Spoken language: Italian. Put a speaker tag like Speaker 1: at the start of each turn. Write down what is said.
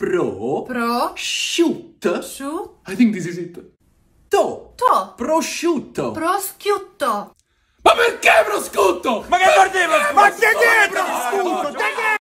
Speaker 1: Pro.
Speaker 2: Pro. Shoot. Shoot.
Speaker 1: I think this is it. To.
Speaker 3: To. Prosciutto.
Speaker 2: Proschiutto.
Speaker 3: Ma perché prosciutto? Ma che bordello? Ma